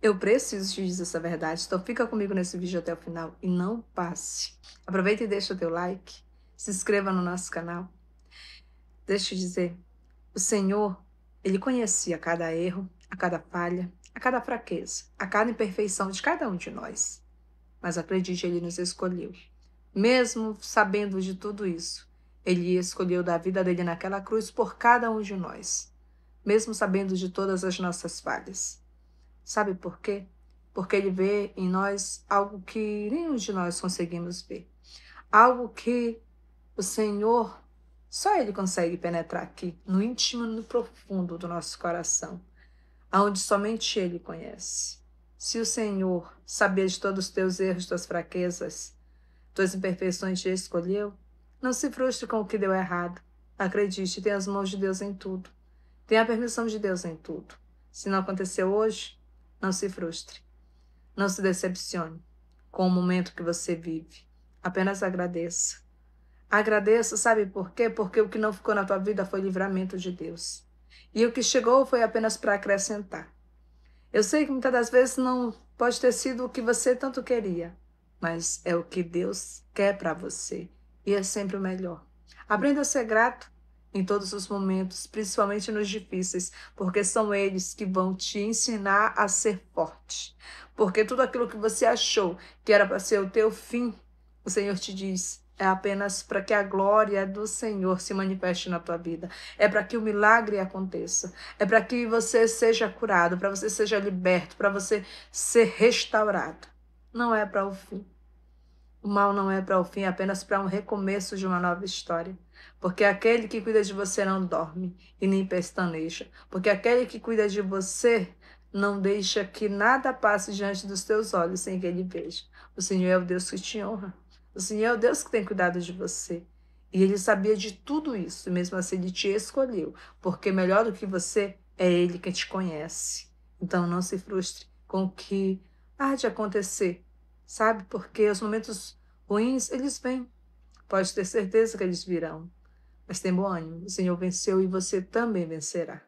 Eu preciso te dizer essa verdade, então fica comigo nesse vídeo até o final e não passe. Aproveita e deixa o teu like, se inscreva no nosso canal. Deixa eu te dizer, o Senhor, Ele conhecia cada erro, a cada falha, a cada fraqueza, a cada imperfeição de cada um de nós. Mas acredite, Ele nos escolheu. Mesmo sabendo de tudo isso, Ele escolheu da vida dele naquela cruz por cada um de nós, mesmo sabendo de todas as nossas falhas. Sabe por quê? Porque ele vê em nós algo que nenhum de nós conseguimos ver. Algo que o Senhor só ele consegue penetrar aqui, no íntimo, no profundo do nosso coração, aonde somente ele conhece. Se o Senhor sabia de todos os teus erros, tuas fraquezas, tuas imperfeições te escolheu, não se frustre com o que deu errado. Acredite, tem as mãos de Deus em tudo. Tem a permissão de Deus em tudo. Se não aconteceu hoje, não se frustre. Não se decepcione com o momento que você vive. Apenas agradeça. Agradeça, sabe por quê? Porque o que não ficou na tua vida foi livramento de Deus. E o que chegou foi apenas para acrescentar. Eu sei que muitas das vezes não pode ter sido o que você tanto queria, mas é o que Deus quer para você e é sempre o melhor. Aprenda a ser grato, em todos os momentos, principalmente nos difíceis, porque são eles que vão te ensinar a ser forte. Porque tudo aquilo que você achou que era para ser o teu fim, o Senhor te diz: é apenas para que a glória do Senhor se manifeste na tua vida. É para que o milagre aconteça. É para que você seja curado, para você seja liberto, para você ser restaurado. Não é para o fim. O mal não é para o fim, é apenas para um recomeço de uma nova história. Porque aquele que cuida de você não dorme e nem pestaneja. Porque aquele que cuida de você não deixa que nada passe diante dos teus olhos sem que ele veja. O Senhor é o Deus que te honra. O Senhor é o Deus que tem cuidado de você. E ele sabia de tudo isso, mesmo assim ele te escolheu, porque melhor do que você é ele que te conhece. Então não se frustre com o que há de acontecer, sabe? Porque os momentos ruins, eles vêm. Pode ter certeza que eles virão. Mas tem bom ânimo, o Senhor venceu e você também vencerá.